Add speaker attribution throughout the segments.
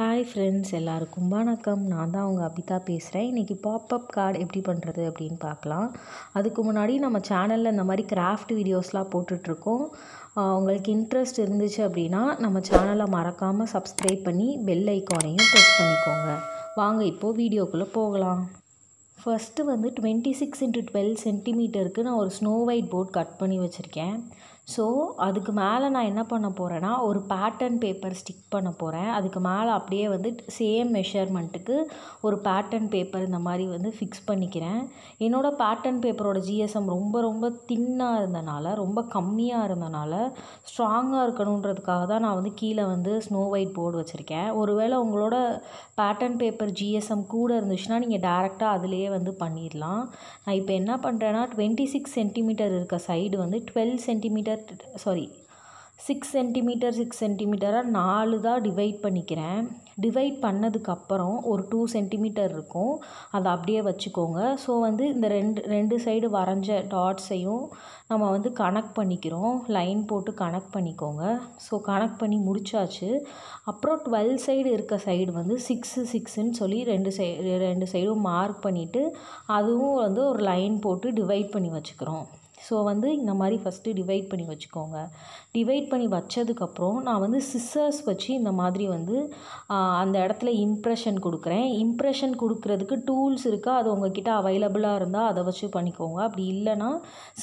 Speaker 1: hi friends எல்லாருக்கும் வணக்கம் நான் தான் உங்கள் அபிதா பேசுகிறேன் இன்றைக்கி பாப்பப் கார்டு எப்படி பண்ணுறது அப்படின்னு பார்க்கலாம் அதுக்கு முன்னாடி நம்ம சேனலில் இந்த மாதிரி கிராஃப்ட் வீடியோஸ்லாம் போட்டுட்ருக்கோம் உங்களுக்கு இன்ட்ரெஸ்ட் இருந்துச்சு அப்படின்னா நம்ம சேனலை மறக்காமல் சப்ஸ்கிரைப் பண்ணி பெல் ஐக்கானையும் ப்ரெஸ் பண்ணிக்கோங்க வாங்க இப்போது வீடியோக்குள்ளே போகலாம் ஃபஸ்ட்டு வந்து டுவெண்ட்டி சிக்ஸ் இன்ட்டு டுவெல் சென்டிமீட்டருக்கு நான் ஒரு ஸ்னோ ஒயிட் போர்ட் கட் பண்ணி வச்சுருக்கேன் ஸோ அதுக்கு மேலே நான் என்ன பண்ண போகிறேன்னா ஒரு பேட்டர்ன் பேப்பர் ஸ்டிக் பண்ண போகிறேன் அதுக்கு மேலே அப்படியே வந்து சேம் மெஷர்மெண்ட்டுக்கு ஒரு பேட்டர்ன் பேப்பர் இந்த மாதிரி வந்து ஃபிக்ஸ் பண்ணிக்கிறேன் என்னோடய பேட்டர்ன் பேப்பரோட ஜிஎஸ்எம் ரொம்ப ரொம்ப தின்னாக இருந்தனால ரொம்ப கம்மியாக இருந்தனால ஸ்ட்ராங்காக இருக்கணுன்றதுக்காக தான் நான் வந்து கீழே வந்து ஸ்னோ ஒயிட் போர்டு வச்சுருக்கேன் ஒருவேளை உங்களோட பேட்டர்ன் பேப்பர் ஜிஎஸ்எம் கூட இருந்துச்சுன்னா நீங்கள் டேரெக்டாக அதிலேயே வந்து பண்ணிடலாம் நான் இப்போ என்ன பண்ணுறேன்னா டுவெண்ட்டி சிக்ஸ் சென்டிமீட்டர் இருக்க சைடு வந்து twelve centimetre sorry six centimetre six சென்டிமீட்டராக நாலு தான் டிவைட் பண்ணிக்கிறேன் டிவைட் பண்ணதுக்கப்புறம் ஒரு டூ சென்டிமீட்டர் இருக்கும் அதை அப்படியே வச்சுக்கோங்க ஸோ வந்து இந்த ரெண்டு ரெண்டு சைடு வரைஞ்ச டாட்ஸையும் நம்ம வந்து கனெக்ட் பண்ணிக்கிறோம் லைன் போட்டு கனெக்ட் பண்ணிக்கோங்க ஸோ கனெக்ட் பண்ணி முடிச்சாச்சு அப்புறம் டுவெல் சைடு இருக்க சைடு வந்து சிக்ஸு சிக்ஸுன்னு சொல்லி ரெண்டு சை ரெண்டு சைடும் மார்க் பண்ணிவிட்டு அதுவும் வந்து ஒரு லைன் போட்டு டிவைட் பண்ணி வச்சுக்கிறோம் ஸோ வந்து இந்த மாதிரி ஃபஸ்ட்டு டிவைட் பண்ணி வச்சுக்கோங்க டிவைட் பண்ணி வச்சதுக்கப்புறம் நான் வந்து சிஸ்ஸர்ஸ் வச்சு இந்த மாதிரி வந்து அந்த இடத்துல இம்ப்ரெஷன் கொடுக்குறேன் இம்ப்ரெஷன் கொடுக்குறதுக்கு டூல்ஸ் இருக்கா அது உங்ககிட்ட அவைலபிளாக இருந்தால் அதை வச்சு பண்ணிக்கோங்க அப்படி இல்லைனா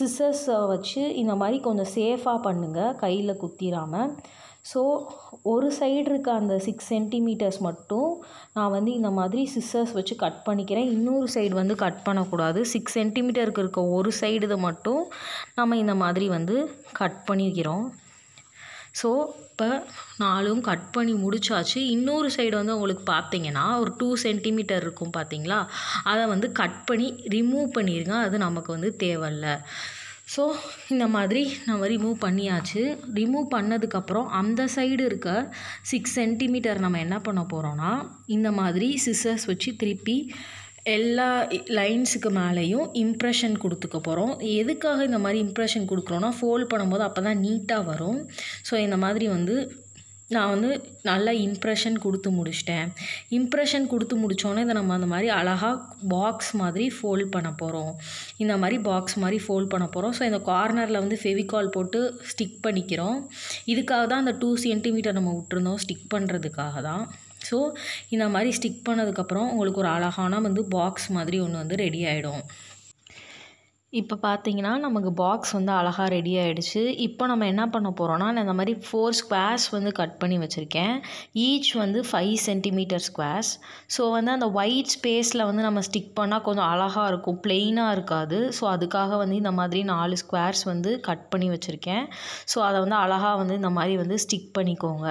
Speaker 1: சிஸ்ஸர்ஸை வச்சு இந்த மாதிரி கொஞ்சம் சேஃபாக பண்ணுங்கள் கையில் குத்திராமல் ஸோ ஒரு சைடு இருக்க அந்த சிக்ஸ் சென்டிமீட்டர்ஸ் மட்டும் நான் வந்து இந்த மாதிரி சிஸ்ஸர்ஸ் வச்சு கட் பண்ணிக்கிறேன் இன்னொரு சைடு வந்து கட் பண்ணக்கூடாது சிக்ஸ் சென்டிமீட்டருக்கு இருக்க ஒரு சைடு இதை மட்டும் நம்ம இந்த மாதிரி வந்து கட் பண்ணிக்கிறோம் ஸோ இப்போ நாலும் கட் பண்ணி முடிச்சாச்சு இன்னொரு சைடு வந்து உங்களுக்கு பார்த்தீங்கன்னா ஒரு டூ சென்டிமீட்டர் இருக்கும் பார்த்தீங்களா அதை வந்து கட் பண்ணி ரிமூவ் பண்ணிடுங்க அது நமக்கு வந்து தேவையில்ல ஸோ இந்த மாதிரி நம்ம ரிமூவ் பண்ணியாச்சு ரிமூவ் பண்ணதுக்கப்புறம் அந்த சைடு இருக்க சிக்ஸ் சென்டிமீட்டர் நம்ம என்ன பண்ண போகிறோன்னா இந்த மாதிரி சிசர்ஸ் வச்சு திருப்பி எல்லா லைன்ஸுக்கு மேலேயும் இம்ப்ரெஷன் கொடுத்துக்க போகிறோம் எதுக்காக இந்த மாதிரி இம்ப்ரெஷன் கொடுக்குறோன்னா ஃபோல்ட் பண்ணும்போது அப்போ தான் நீட்டாக வரும் ஸோ இந்த மாதிரி வந்து நான் வந்து நல்லா இம்ப்ரெஷன் கொடுத்து முடிச்சிட்டேன் இம்ப்ரெஷன் கொடுத்து முடித்தோன்னே இதை நம்ம அந்த மாதிரி அழகாக பாக்ஸ் மாதிரி ஃபோல்ட் பண்ண போகிறோம் இந்த மாதிரி பாக்ஸ் மாதிரி ஃபோல்ட் பண்ண போகிறோம் ஸோ இந்த கார்னரில் வந்து ஃபெவிகால் போட்டு ஸ்டிக் பண்ணிக்கிறோம் இதுக்காக தான் அந்த டூ சென்டிமீட்டர் நம்ம விட்டுருந்தோம் ஸ்டிக் பண்ணுறதுக்காக தான் ஸோ இந்த மாதிரி ஸ்டிக் பண்ணதுக்கப்புறம் உங்களுக்கு ஒரு அழகான வந்து பாக்ஸ் மாதிரி ஒன்று வந்து ரெடி ஆகிடும் இப்போ பார்த்தீங்கன்னா நமக்கு பாக்ஸ் வந்து அழகாக ரெடி ஆகிடுச்சு இப்போ நம்ம என்ன பண்ண போகிறோன்னா நான் இந்த மாதிரி ஃபோர் ஸ்கொயர்ஸ் வந்து கட் பண்ணி வச்சுருக்கேன் ஈச் வந்து ஃபைவ் சென்டிமீட்டர் ஸ்கொயர்ஸ் ஸோ வந்து அந்த ஒயிட் ஸ்பேஸில் வந்து நம்ம ஸ்டிக் பண்ணால் கொஞ்சம் அழகாக இருக்கும் பிளெயினாக இருக்காது ஸோ அதுக்காக வந்து இந்த மாதிரி நாலு ஸ்கொயர்ஸ் வந்து கட் பண்ணி வச்சுருக்கேன் ஸோ அதை வந்து அழகாக வந்து இந்த மாதிரி வந்து ஸ்டிக் பண்ணிக்கோங்க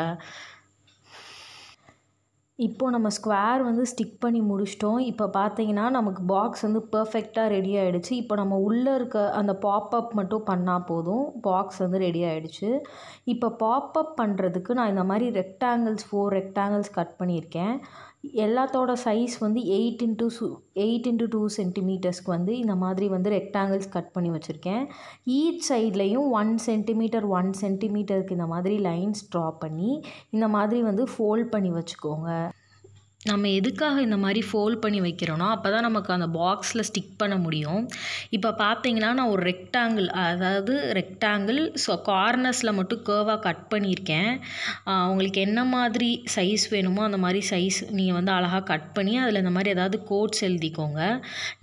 Speaker 1: இப்போது நம்ம ஸ்கொயர் வந்து ஸ்டிக் பண்ணி முடிச்சிட்டோம் இப்போ பார்த்தீங்கன்னா நமக்கு பாக்ஸ் வந்து பர்ஃபெக்டாக ரெடி ஆகிடுச்சு இப்போ நம்ம உள்ளே இருக்க அந்த பாப்அப் மட்டும் பண்ணால் போதும் பாக்ஸ் வந்து ரெடி ஆகிடுச்சு இப்போ பாப்பப் பண்ணுறதுக்கு நான் இந்த மாதிரி ரெக்டாங்கிள்ஸ் ஃபோர் ரெக்டாங்கிள்ஸ் கட் பண்ணியிருக்கேன் எல்லாத்தோட சைஸ் வந்து எயிட் இன்ட்டு சு எயிட் இன்ட்டு டூ சென்டிமீட்டர்ஸ்க்கு வந்து இந்த மாதிரி வந்து ரெக்டாங்கிள்ஸ் கட் பண்ணி வச்சுருக்கேன் ஈச் சைட்லேயும் ஒன் சென்டிமீட்டர் ஒன் சென்டிமீட்டருக்கு இந்த மாதிரி லைன்ஸ் ட்ரா பண்ணி இந்த மாதிரி வந்து ஃபோல்ட் பண்ணி வச்சுக்கோங்க நம்ம எதுக்காக இந்த மாதிரி ஃபோல்ட் பண்ணி வைக்கிறோனோ அப்போ தான் நமக்கு அந்த பாக்ஸில் ஸ்டிக் பண்ண முடியும் இப்போ பார்த்தீங்கன்னா நான் ஒரு ரெக்டாங்கிள் அதாவது ரெக்டாங்கிள் ஸோ கார்னர்ஸில் மட்டும் கேர்வாக கட் பண்ணியிருக்கேன் உங்களுக்கு என்ன மாதிரி சைஸ் வேணுமோ அந்த மாதிரி சைஸ் நீங்கள் வந்து அழகாக கட் பண்ணி அதில் இந்த மாதிரி ஏதாவது கோட்ஸ் எழுதிக்கோங்க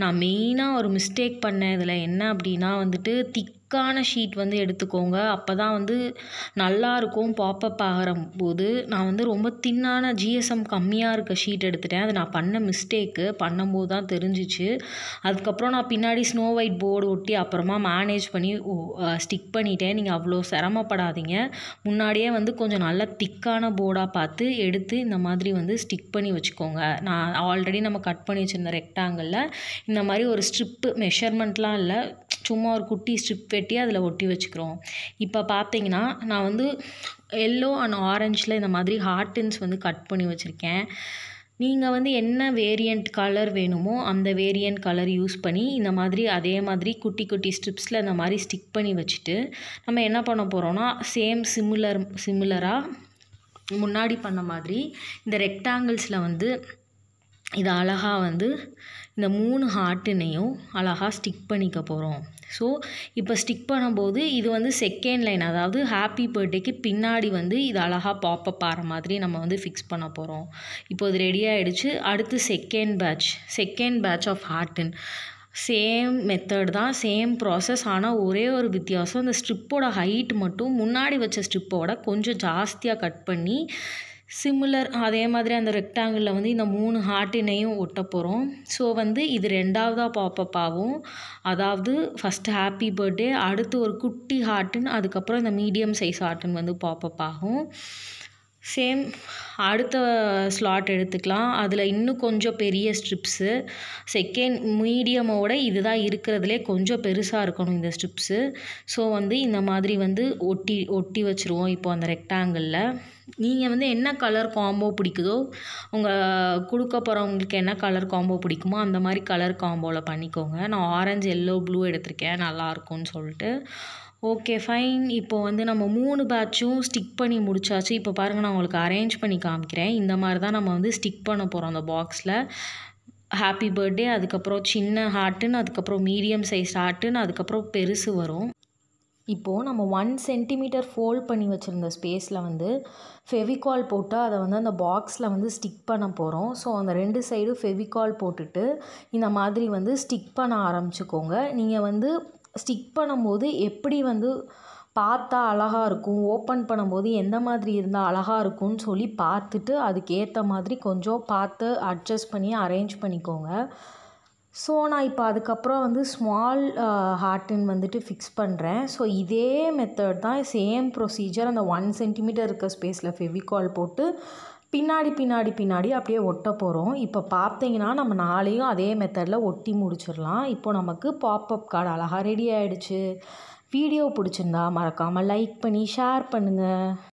Speaker 1: நான் மெயினாக ஒரு மிஸ்டேக் பண்ணேன் இதில் என்ன அப்படின்னா வந்துட்டு திக் திக்கான ஷீட் வந்து எடுத்துக்கோங்க அப்போ தான் வந்து நல்லாயிருக்கும் பாப்பப் ஆகிற போது நான் வந்து ரொம்ப தின்னான ஜிஎஸ்எம் கம்மியாக இருக்க ஷீட் எடுத்துட்டேன் அது நான் பண்ண மிஸ்டேக்கு பண்ணும்போது தான் தெரிஞ்சிச்சு அதுக்கப்புறம் நான் பின்னாடி ஸ்னோ ஒயிட் போர்டு ஒட்டி அப்புறமா மேனேஜ் பண்ணி ஸ்டிக் பண்ணிட்டேன் நீங்கள் அவ்வளோ சிரமப்படாதீங்க முன்னாடியே வந்து கொஞ்சம் நல்லா திக்கான போர்டாக பார்த்து எடுத்து இந்த மாதிரி வந்து ஸ்டிக் பண்ணி வச்சுக்கோங்க நான் ஆல்ரெடி நம்ம கட் பண்ணி வச்சுருந்த ரெக்டாங்கிளில் இந்த மாதிரி ஒரு ஸ்ட்ரிப்பு மெஷர்மெண்ட்லாம் இல்லை சும்மா ஒரு குட்டி ஸ்ட்ரிப் கட்டி அதில் ஒட்டி வச்சுக்கிறோம் இப்போ பார்த்தீங்கன்னா நான் வந்து எல்லோ அண்ட் ஆரஞ்சில் இந்த மாதிரி ஹார்டின்ஸ் வந்து கட் பண்ணி வச்சுருக்கேன் நீங்கள் வந்து என்ன வேரியண்ட் கலர் வேணுமோ அந்த வேரியண்ட் கலர் யூஸ் பண்ணி இந்த மாதிரி அதே மாதிரி குட்டி குட்டி ஸ்ட்ரிப்ஸில் இந்த மாதிரி ஸ்டிக் பண்ணி வச்சுட்டு நம்ம என்ன பண்ண போகிறோன்னா சேம் சிமிலர் சிமிலராக முன்னாடி பண்ண மாதிரி இந்த ரெக்டாங்கிள்ஸில் வந்து இது அழகாக வந்து இந்த மூணு ஹார்ட்டினையும் அழகாக ஸ்டிக் பண்ணிக்க போகிறோம் ஸோ இப்போ ஸ்டிக் பண்ணும்போது இது வந்து செகண்ட் லைன் அதாவது ஹாப்பி பர்த்டேக்கு பின்னாடி வந்து இது அழகாக பாப்பப் ஆகிற மாதிரி நம்ம வந்து ஃபிக்ஸ் பண்ண போகிறோம் இப்போ இது ரெடி ஆகிடுச்சு அடுத்து second patch second patch of ஹார்ட்டின் சேம் மெத்தட் தான் சேம் ப்ராசஸ் ஆனால் ஒரே ஒரு வித்தியாசம் இந்த ஸ்ட்ரிப்போட ஹைட் மட்டும் முன்னாடி வச்ச ஸ்ட்ரிப்போட கொஞ்சம் ஜாஸ்தியாக கட் பண்ணி சிமிலர் அதே மாதிரி அந்த ரெக்டாங்கிளில் வந்து இந்த மூணு ஹார்ட்டினையும் ஒட்ட போகிறோம் ஸோ வந்து இது ரெண்டாவதாக பாப்பப் ஆகும் அதாவது ஃபஸ்ட்டு ஹாப்பி பர்த்டே அடுத்து ஒரு குட்டி ஹார்ட்டுன்னு அதுக்கப்புறம் இந்த மீடியம் சைஸ் ஹார்ட்டுன்னு வந்து பாப்பப் ஆகும் சேம் அடுத்த ஸ்லாட் எடுத்துக்கலாம் அதில் இன்னும் கொஞ்சம் பெரிய ஸ்ட்ரிப்ஸு செகண்ட் மீடியமோட இது தான் இருக்கிறதுலே கொஞ்சம் பெருசாக இருக்கணும் இந்த ஸ்ட்ரிப்ஸு ஸோ வந்து இந்த மாதிரி வந்து ஒட்டி ஒட்டி வச்சுருவோம் இப்போ அந்த ரெக்டாங்கிளில் நீங்கள் வந்து என்ன கலர் காம்போ பிடிக்குதோ உங்கள் கொடுக்க போகிறவங்களுக்கு என்ன கலர் காம்போ பிடிக்குமோ அந்த மாதிரி கலர் காம்போவில் பண்ணிக்கோங்க நான் ஆரஞ்சு எல்லோ ப்ளூ எடுத்திருக்கேன் நல்லாயிருக்கும்னு சொல்லிட்டு ஓகே ஃபைன் இப்போது வந்து நம்ம மூணு பேட்சும் ஸ்டிக் பண்ணி முடித்தாச்சு இப்போ பாருங்கள் நான் உங்களுக்கு அரேஞ்ச் பண்ணி காமிக்கிறேன் இந்த மாதிரி தான் நம்ம வந்து ஸ்டிக் பண்ண போகிறோம் அந்த பாக்ஸில் ஹாப்பி பர்த்டே அதுக்கப்புறம் சின்ன ஹார்ட்டுன்னு அதுக்கப்புறம் மீடியம் சைஸ் ஹார்ட்டுன்னு அதுக்கப்புறம் பெருசு வரும் இப்போது நம்ம ஒன் சென்டிமீட்டர் ஃபோல்ட் பண்ணி வச்சுருந்த ஸ்பேஸில் வந்து ஃபெவிகால் போட்டு அதை வந்து அந்த பாக்ஸில் வந்து ஸ்டிக் பண்ண போகிறோம் ஸோ அந்த ரெண்டு சைடும் ஃபெவிகால் போட்டுட்டு இந்த மாதிரி வந்து ஸ்டிக் பண்ண ஆரம்பிச்சுக்கோங்க நீங்கள் வந்து ஸ்டிக் பண்ணும்போது எப்படி வந்து பார்த்தா அழகாக இருக்கும் ஓப்பன் பண்ணும்போது எந்த மாதிரி இருந்தால் அழகாக இருக்கும்னு சொல்லி பார்த்துட்டு அதுக்கேற்ற மாதிரி கொஞ்சம் பார்த்து அட்ஜஸ்ட் பண்ணி அரேஞ்ச் பண்ணிக்கோங்க ஸோ நான் இப்போ அதுக்கப்புறம் வந்து ஸ்மால் ஹார்டின் வந்துட்டு ஃபிக்ஸ் பண்ணுறேன் ஸோ இதே மெத்தட் தான் சேம் ப்ரொசீஜர் அந்த ஒன் சென்டிமீட்டர் இருக்க ஸ்பேஸில் ஃபெவிகால் போட்டு பின்னாடி பின்னாடி பின்னாடி அப்படியே ஒட்ட போகிறோம் இப்போ பார்த்தீங்கன்னா நம்ம நாளையும் அதே மெத்தடில் ஒட்டி முடிச்சிடலாம் இப்போது நமக்கு பாப்பப் கார்டு அழகாக ரெடி ஆகிடுச்சு வீடியோ பிடிச்சிருந்தா மறக்காமல் லைக் பண்ணி ஷேர் பண்ணுங்கள்